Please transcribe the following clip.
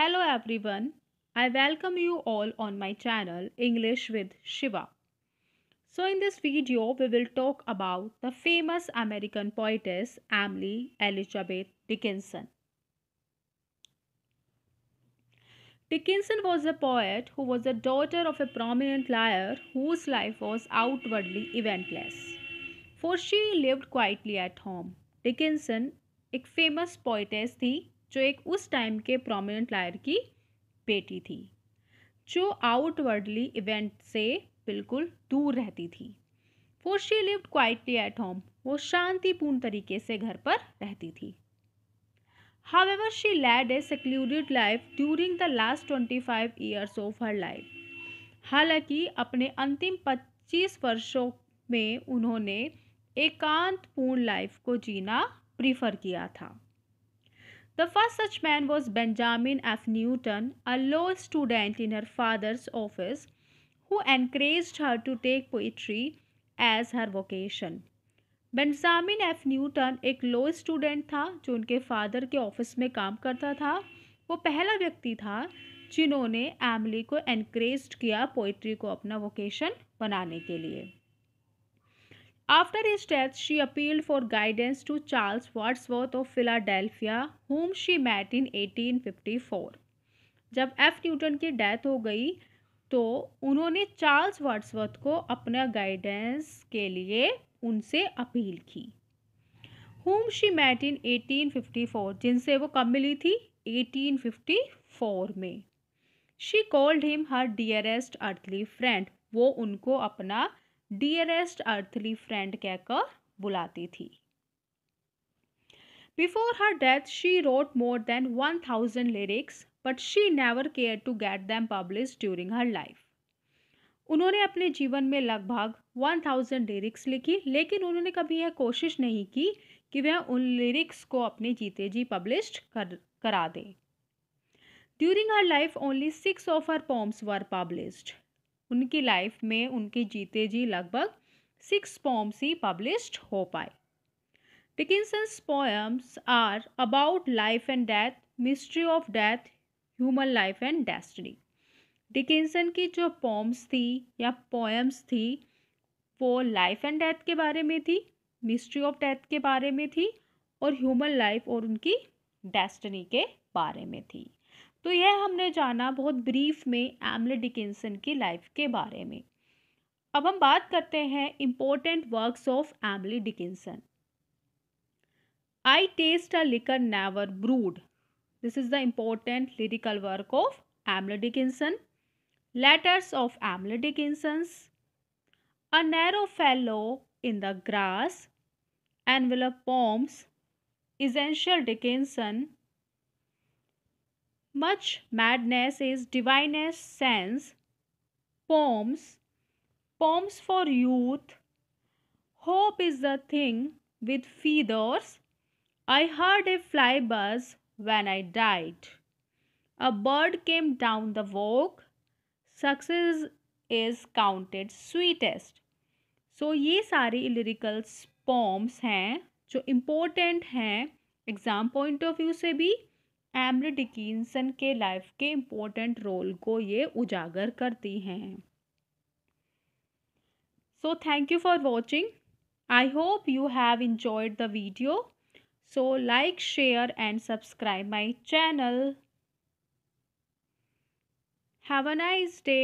Hello everyone. I welcome you all on my channel English with Shiva. So in this video we will talk about the famous American poetess Emily Elizabeth Dickinson. Dickinson was a poet who was the daughter of a prominent lawyer whose life was outwardly eventless, for she lived quietly at home. Dickinson एक famous poetess थी जो एक उस time के prominent lawyer की बेटी थी जो आउटवर्डली इवेंट से बिल्कुल दूर रहती थी for she lived quietly at home वो शांतिपूर्ण तरीके से घर पर रहती थी ever she led a secluded life during the last twenty five years of her life हालांकि अपने अंतिम पच्चीस वर्षों में उन्होंने एकांतपूर्ण लाइफ को जीना प्रीफर किया था The first such man was Benjamin F. Newton, a law student in her father's office, who encouraged her to take poetry as her vocation. Benjamin F Newton एक लॉ स्टूडेंट था जो उनके father के office में काम करता था वो पहला व्यक्ति था जिन्होंने एमली को एनकरेज किया पोइट्री को अपना वोकेशन बनाने के लिए After his death, she appealed for guidance to Charles Wadsworth of Philadelphia, whom she met in 1854. जब F. Newton की डेथ हो गई तो उन्होंने चार्ल्स वर्ड्सवर्थ को अपना गाइडेंस के लिए उनसे अपील की होम शी मैट इन 1854 जिनसे वो कब मिली थी 1854 में she called him her dearest earthly friend वो उनको अपना डियरेस्ट अर्थली फ्रेंड कहकर बुलाती थी before her death she wrote more than one thousand lyrics but she never care to get them publish during her life उन्होंने अपने जीवन में लगभग वन थाउजेंड लिरिक्स लिखी लेकिन उन्होंने कभी यह कोशिश नहीं की कि वह उन लिरिक्स को अपने जीते जी पब्लिश कर करा दें during her life only six of her poems were published उनकी लाइफ में उनके जीते जी लगभग सिक्स पोम्स ही पब्लिश हो पाए Dickinson's poems are about life and death mystery of death human life and destiny Dickinson की जो पोम्स थी या पोएम्स थी वो लाइफ एंड डेथ के बारे में थी मिस्ट्री ऑफ डेथ के बारे में थी और ह्यूमन लाइफ और उनकी डेस्टनी के बारे में थी तो यह हमने जाना बहुत ब्रीफ में एमले डिकिंसन की लाइफ के बारे में अब हम बात करते हैं important works of Emily Dickinson I taste a liquor never brewed this is the important lyrical work of Emily Dickinson letters of Emily Dickinson's a narrow fellow in the grass envelope poems essential Dickinson, much madness is divinest sense, poems, poems for youth, hope is the thing with feathers, I heard a fly buzz when I died. A bird came down the walk, success is counted sweetest. So so, ये सारी लिरिकल्स पॉम्स हैं जो important हैं exam point of view से भी Emily Dickinson के life के important role को ये उजागर करती हैं so thank you for watching I hope you have enjoyed the video so like share and subscribe my channel have a nice day